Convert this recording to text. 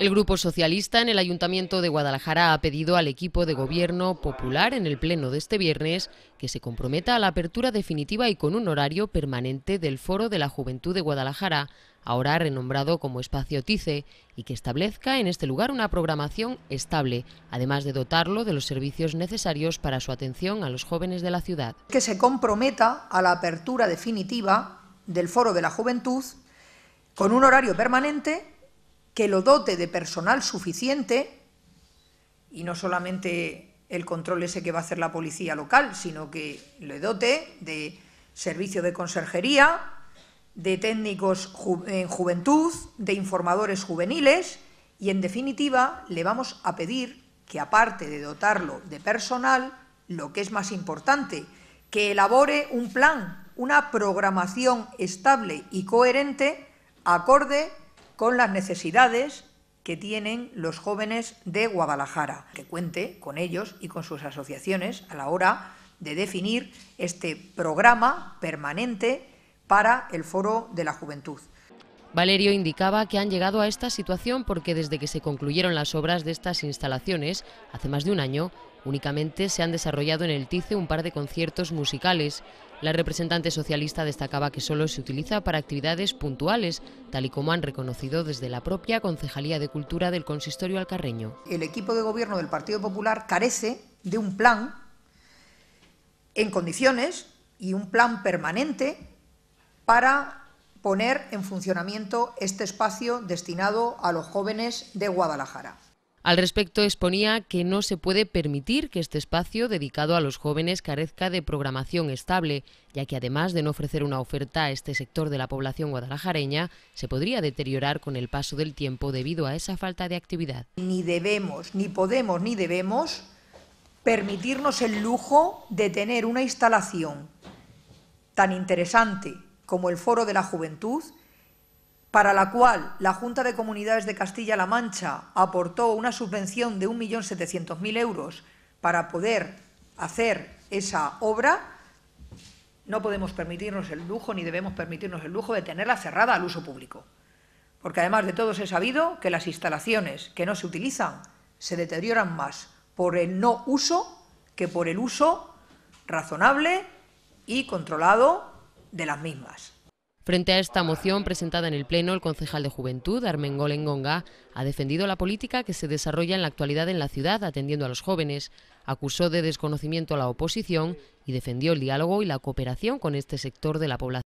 El Grupo Socialista en el Ayuntamiento de Guadalajara ha pedido al equipo de gobierno popular en el Pleno de este viernes que se comprometa a la apertura definitiva y con un horario permanente del Foro de la Juventud de Guadalajara, ahora renombrado como Espacio TICE, y que establezca en este lugar una programación estable, además de dotarlo de los servicios necesarios para su atención a los jóvenes de la ciudad. Que se comprometa a la apertura definitiva del Foro de la Juventud con un horario permanente que lo dote de personal suficiente, y no solamente el control ese que va a hacer la policía local, sino que le dote de servicio de conserjería, de técnicos en juventud, de informadores juveniles y, en definitiva, le vamos a pedir que, aparte de dotarlo de personal, lo que es más importante, que elabore un plan, una programación estable y coherente acorde con las necesidades que tienen los jóvenes de Guadalajara, que cuente con ellos y con sus asociaciones a la hora de definir este programa permanente para el Foro de la Juventud. Valerio indicaba que han llegado a esta situación porque desde que se concluyeron las obras de estas instalaciones, hace más de un año, únicamente se han desarrollado en el Tice un par de conciertos musicales. La representante socialista destacaba que solo se utiliza para actividades puntuales, tal y como han reconocido desde la propia Concejalía de Cultura del Consistorio Alcarreño. El equipo de gobierno del Partido Popular carece de un plan en condiciones y un plan permanente para poner en funcionamiento este espacio destinado a los jóvenes de Guadalajara. Al respecto, exponía que no se puede permitir que este espacio dedicado a los jóvenes carezca de programación estable, ya que además de no ofrecer una oferta a este sector de la población guadalajareña, se podría deteriorar con el paso del tiempo debido a esa falta de actividad. Ni debemos, ni podemos, ni debemos permitirnos el lujo de tener una instalación tan interesante como el Foro de la Juventud, para la cual la Junta de Comunidades de Castilla-La Mancha aportó una subvención de 1.700.000 euros para poder hacer esa obra, no podemos permitirnos el lujo ni debemos permitirnos el lujo de tenerla cerrada al uso público. Porque además de todos he sabido que las instalaciones que no se utilizan se deterioran más por el no uso que por el uso razonable y controlado de las mismas. Frente a esta moción presentada en el Pleno, el concejal de Juventud, Armen Golengonga ha defendido la política que se desarrolla en la actualidad en la ciudad atendiendo a los jóvenes, acusó de desconocimiento a la oposición y defendió el diálogo y la cooperación con este sector de la población.